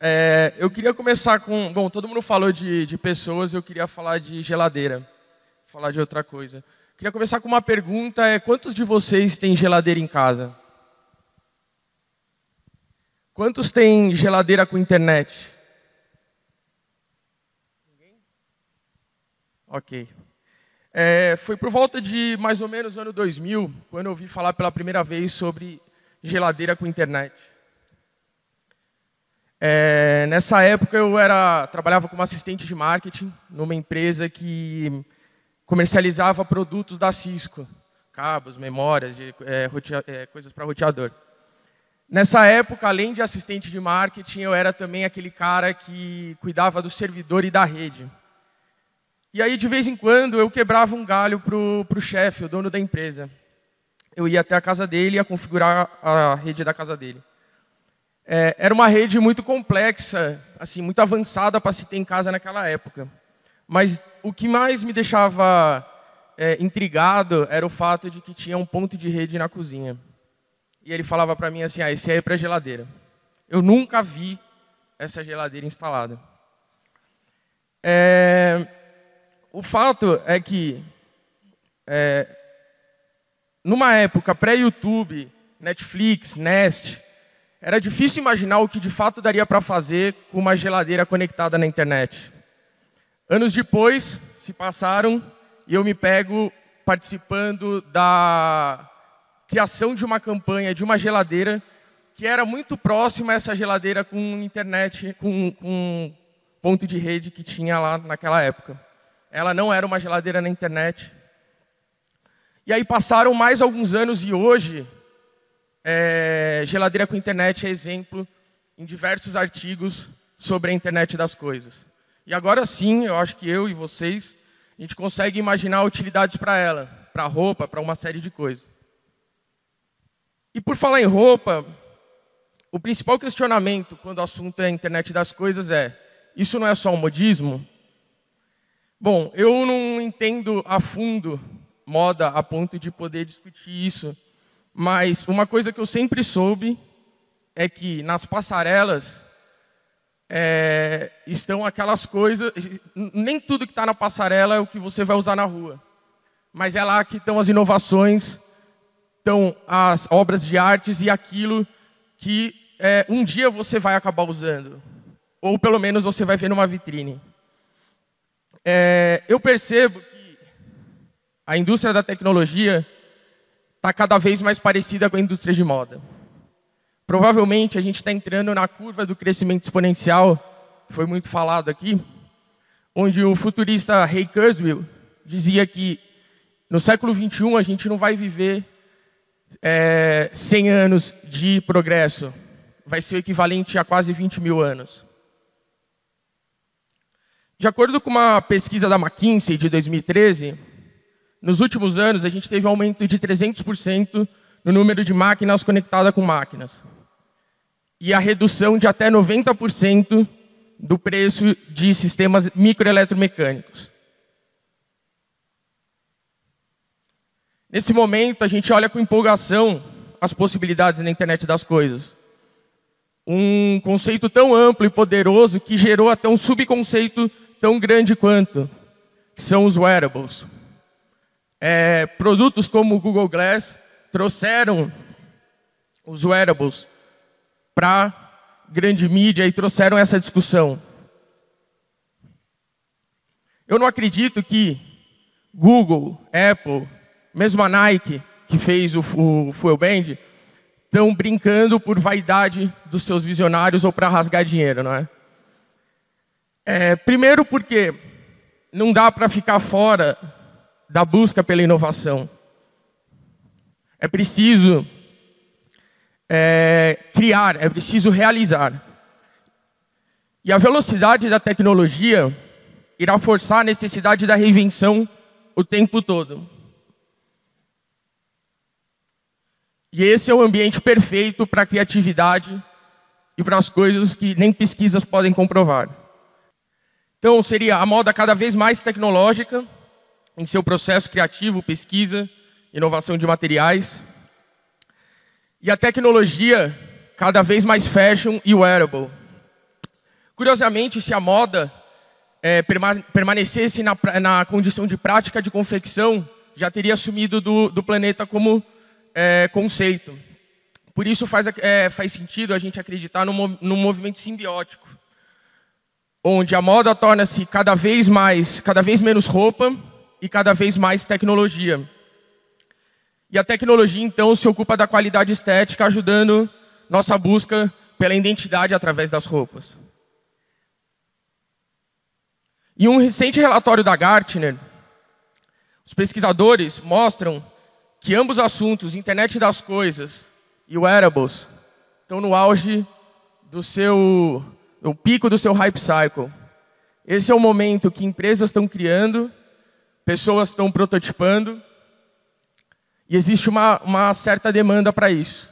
É, eu queria começar com. Bom, todo mundo falou de, de pessoas, eu queria falar de geladeira, falar de outra coisa. Queria começar com uma pergunta: é quantos de vocês têm geladeira em casa? Quantos têm geladeira com internet? Ninguém? Ok. É, foi por volta de mais ou menos ano 2000, quando eu ouvi falar pela primeira vez sobre geladeira com internet. É, nessa época eu era trabalhava como assistente de marketing numa empresa que comercializava produtos da Cisco, cabos, memórias, de, é, rotea, é, coisas para roteador. Nessa época, além de assistente de marketing, eu era também aquele cara que cuidava do servidor e da rede. E aí, de vez em quando, eu quebrava um galho para o chefe, o dono da empresa. Eu ia até a casa dele e ia configurar a rede da casa dele. É, era uma rede muito complexa, assim, muito avançada para se ter em casa naquela época. Mas o que mais me deixava é, intrigado era o fato de que tinha um ponto de rede na cozinha. E ele falava para mim assim: ah, esse aí é para geladeira. Eu nunca vi essa geladeira instalada. É, o fato é que, é, numa época pré-YouTube, Netflix, Nest, era difícil imaginar o que de fato daria para fazer com uma geladeira conectada na internet. Anos depois, se passaram e eu me pego participando da criação de uma campanha de uma geladeira que era muito próxima a essa geladeira com internet, com, com ponto de rede que tinha lá naquela época. Ela não era uma geladeira na internet. E aí passaram mais alguns anos e hoje é, geladeira com internet é exemplo em diversos artigos sobre a internet das coisas. E agora sim, eu acho que eu e vocês, a gente consegue imaginar utilidades para ela, para roupa, para uma série de coisas. E por falar em roupa, o principal questionamento quando o assunto é a internet das coisas é: isso não é só um modismo? Bom, eu não entendo a fundo moda a ponto de poder discutir isso mas uma coisa que eu sempre soube é que nas passarelas é, estão aquelas coisas. Nem tudo que está na passarela é o que você vai usar na rua, mas é lá que estão as inovações, estão as obras de artes e aquilo que é, um dia você vai acabar usando, ou pelo menos você vai ver numa vitrine. É, eu percebo que a indústria da tecnologia está cada vez mais parecida com a indústria de moda. Provavelmente a gente está entrando na curva do crescimento exponencial, que foi muito falado aqui, onde o futurista Ray Kurzweil dizia que no século 21 a gente não vai viver é, 100 anos de progresso, vai ser o equivalente a quase 20 mil anos. De acordo com uma pesquisa da McKinsey de 2013, nos últimos anos, a gente teve um aumento de 300% no número de máquinas conectadas com máquinas. E a redução de até 90% do preço de sistemas microeletromecânicos. Nesse momento, a gente olha com empolgação as possibilidades na internet das coisas. Um conceito tão amplo e poderoso que gerou até um subconceito tão grande quanto, que são os wearables é, produtos como o Google Glass trouxeram os wearables para grande mídia e trouxeram essa discussão. Eu não acredito que Google, Apple, mesmo a Nike, que fez o, o Fuel Band, estão brincando por vaidade dos seus visionários ou para rasgar dinheiro, não é? é? Primeiro porque não dá para ficar fora da busca pela inovação. É preciso é, criar, é preciso realizar. E a velocidade da tecnologia irá forçar a necessidade da reinvenção o tempo todo. E esse é o ambiente perfeito para a criatividade e para as coisas que nem pesquisas podem comprovar. Então, seria a moda cada vez mais tecnológica em seu processo criativo, pesquisa, inovação de materiais. E a tecnologia cada vez mais fashion e wearable. Curiosamente, se a moda é, permanecesse na, na, condição de prática de confecção, já teria sumido do, do planeta como é, conceito. Por isso faz, é, faz sentido a gente acreditar num, num movimento simbiótico, onde a moda torna-se cada vez mais, cada vez menos roupa e cada vez mais tecnologia. E a tecnologia, então, se ocupa da qualidade estética, ajudando nossa busca pela identidade através das roupas. Em um recente relatório da Gartner, os pesquisadores mostram que ambos assuntos, internet das coisas e wearables, estão no auge do seu, no pico do seu hype cycle. Esse é o momento que empresas estão criando Pessoas estão prototipando e existe uma, uma certa demanda para isso.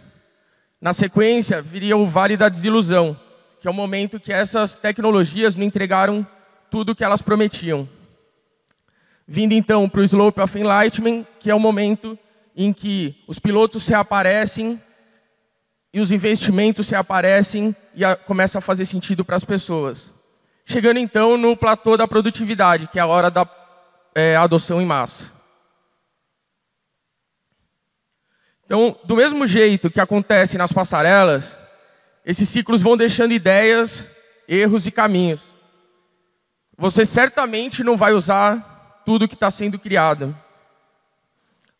Na sequência, viria o Vale da Desilusão, que é o momento que essas tecnologias não entregaram tudo o que elas prometiam. Vindo então para o Slope of Enlightenment, que é o momento em que os pilotos se aparecem e os investimentos se aparecem e a, começa a fazer sentido para as pessoas. Chegando então no platô da produtividade, que é a hora da é, adoção em massa. Então, do mesmo jeito que acontece nas passarelas, esses ciclos vão deixando ideias, erros e caminhos. Você certamente não vai usar tudo que está sendo criado.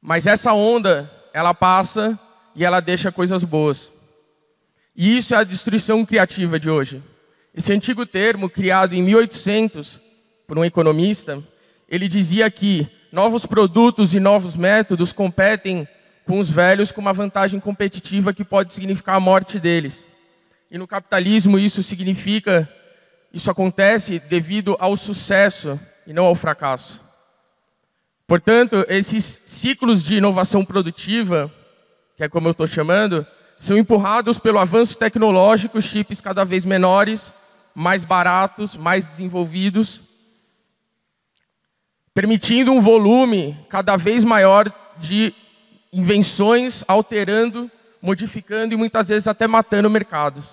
Mas essa onda, ela passa e ela deixa coisas boas. E isso é a destruição criativa de hoje. Esse antigo termo, criado em 1800 por um economista, ele dizia que novos produtos e novos métodos competem com os velhos com uma vantagem competitiva que pode significar a morte deles. E no capitalismo isso significa, isso acontece devido ao sucesso e não ao fracasso. Portanto, esses ciclos de inovação produtiva, que é como eu estou chamando, são empurrados pelo avanço tecnológico, chips cada vez menores, mais baratos, mais desenvolvidos permitindo um volume cada vez maior de invenções, alterando, modificando e muitas vezes até matando mercados.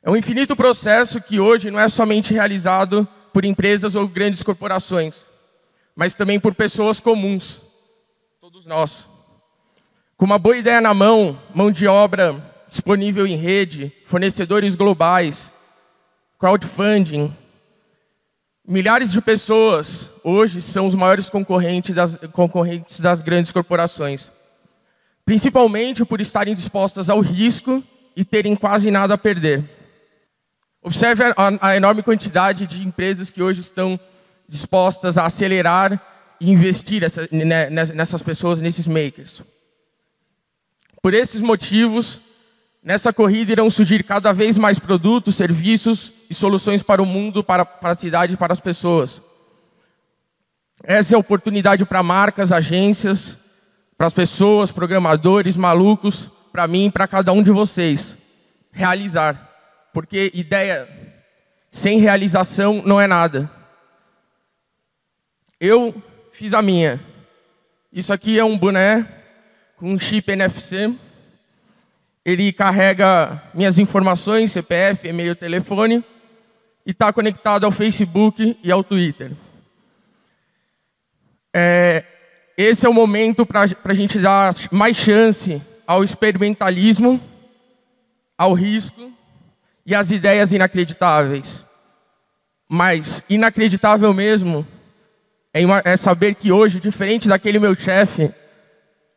É um infinito processo que hoje não é somente realizado por empresas ou grandes corporações, mas também por pessoas comuns, todos nós. Com uma boa ideia na mão, mão de obra disponível em rede, fornecedores globais, crowdfunding, Milhares de pessoas hoje são os maiores concorrentes das, concorrentes das grandes corporações, principalmente por estarem dispostas ao risco e terem quase nada a perder. Observe a, a enorme quantidade de empresas que hoje estão dispostas a acelerar e investir essa, né, nessas pessoas, nesses makers. Por esses motivos, nessa corrida irão surgir cada vez mais produtos, serviços e soluções para o mundo, para, para a cidade para as pessoas. Essa é a oportunidade para marcas, agências, para as pessoas, programadores, malucos, para mim e para cada um de vocês. Realizar. Porque ideia sem realização não é nada. Eu fiz a minha. Isso aqui é um boné com um chip NFC. Ele carrega minhas informações, CPF, e-mail, telefone e está conectado ao Facebook e ao Twitter. É, esse é o momento para a gente dar mais chance ao experimentalismo, ao risco e às ideias inacreditáveis. Mas inacreditável mesmo é, é saber que hoje, diferente daquele meu chefe,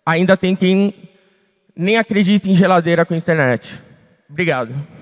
ainda tem quem nem acredita em geladeira com internet. Obrigado.